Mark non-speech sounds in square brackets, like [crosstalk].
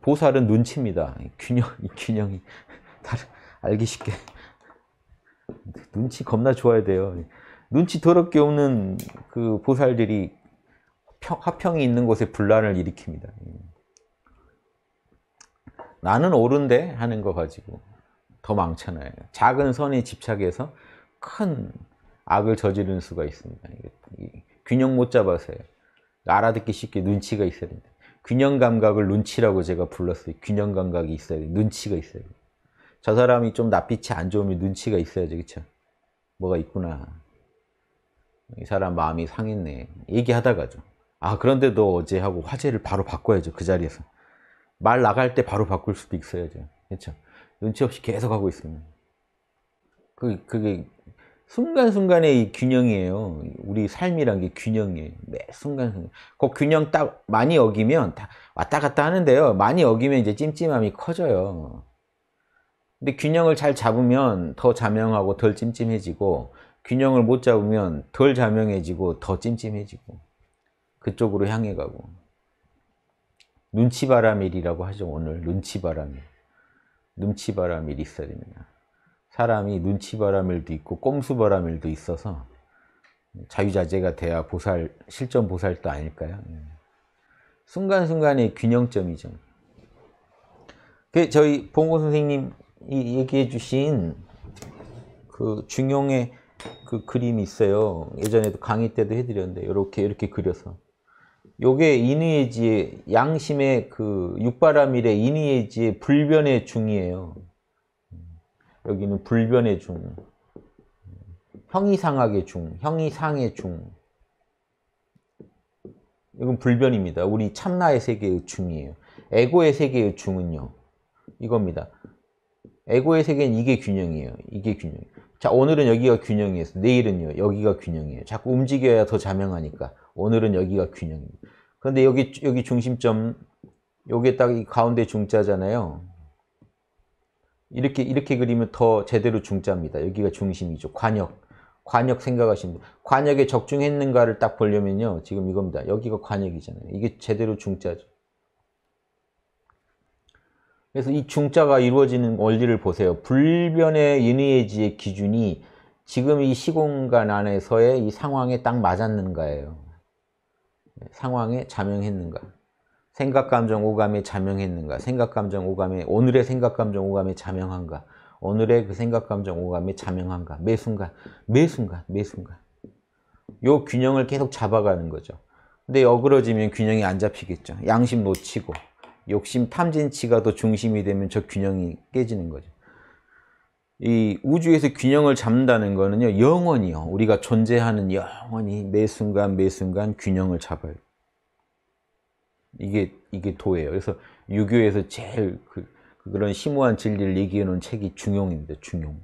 보살은 눈치입니다. 균형, 균형이 [laughs] 알기 쉽게 눈치 겁나 좋아야 돼요. 눈치 더럽게 없는 그 보살들이 평, 화평이 있는 곳에 분란을 일으킵니다. 나는 옳은데 하는 거 가지고 더 많잖아요. 작은 선에 집착해서 큰 악을 저지른 수가 있습니다. 균형 못 잡아서요. 알아듣기 쉽게 눈치가 있어야 됩니다. 균형 감각을 눈치라고 제가 불렀어요. 균형 감각이 있어야 돼. 요 눈치가 있어야 돼. 저 사람이 좀 낯빛이 안 좋으면 눈치가 있어야죠 그쵸? 뭐가 있구나. 이 사람 마음이 상했네. 얘기하다가죠. 아, 그런데 도 어제 하고 화제를 바로 바꿔야죠. 그 자리에서. 말 나갈 때 바로 바꿀 수도 있어야죠. 그쵸? 눈치 없이 계속 하고 있으면. 그, 그게 순간순간의 이 균형이에요. 우리 삶이란 게 균형이에요. 매 순간순간. 그 균형 딱 많이 어기면 다 왔다 갔다 하는데요. 많이 어기면 이제 찜찜함이 커져요. 근데 균형을 잘 잡으면 더 자명하고 덜 찜찜해지고 균형을 못 잡으면 덜 자명해지고 더 찜찜해지고 그쪽으로 향해 가고 눈치바람일이라고 하죠 오늘 눈치바람일 눈치바람일 있어야 됩니다 사람이 눈치바람일도 있고 꼼수바람일도 있어서 자유자재가 돼야 보살 실전 보살도 아닐까요? 네. 순간순간의 균형점이죠. 그 저희 봉고 선생님이 얘기해 주신 그 중용의 그 그림이 있어요. 예전에도 강의 때도 해드렸는데 이렇게 이렇게 그려서 요게 인위의지의 양심의 그 육바람일의 인위의지의 불변의 중이에요. 여기는 불변의 중, 형이상하게 중, 형이상의 중. 이건 불변입니다. 우리 참나의 세계의 중이에요. 에고의 세계의 중은요. 이겁니다. 에고의 세계는 이게 균형이에요. 이게 균형. 자, 오늘은 여기가 균형이에요. 내일은요, 여기가 균형이에요. 자꾸 움직여야 더 자명하니까. 오늘은 여기가 균형입니다. 그런데 여기, 여기 중심점, 여기에 딱이 가운데 중자잖아요. 이렇게 이렇게 그리면 더 제대로 중자입니다. 여기가 중심이죠. 관역. 관역 생각하시면 관역에 적중했는가를 딱 보려면요. 지금 이겁니다. 여기가 관역이잖아요. 이게 제대로 중자죠. 그래서 이 중자가 이루어지는 원리를 보세요. 불변의 인의지의 기준이 지금 이 시공간 안에서의 이 상황에 딱 맞았는가예요. 상황에 자명했는가. 생각, 감정, 오감에 자명했는가? 생각, 감정, 오감에 오늘의 생각, 감정, 오감에 자명한가? 오늘의 그 생각, 감정, 오감에 자명한가? 매 순간, 매 순간, 매 순간. 요 균형을 계속 잡아가는 거죠. 근데 어그러지면 균형이 안 잡히겠죠. 양심 놓치고 욕심 탐진치가 더 중심이 되면 저 균형이 깨지는 거죠. 이 우주에서 균형을 잡는다는 거는요. 영원히요. 우리가 존재하는 영원히 매 순간 매 순간 균형을 잡아요. 이게 이게 도예요. 그래서 유교에서 제일 그, 그런 심오한 진리를 얘기해 놓은 책이 중용인데 중용.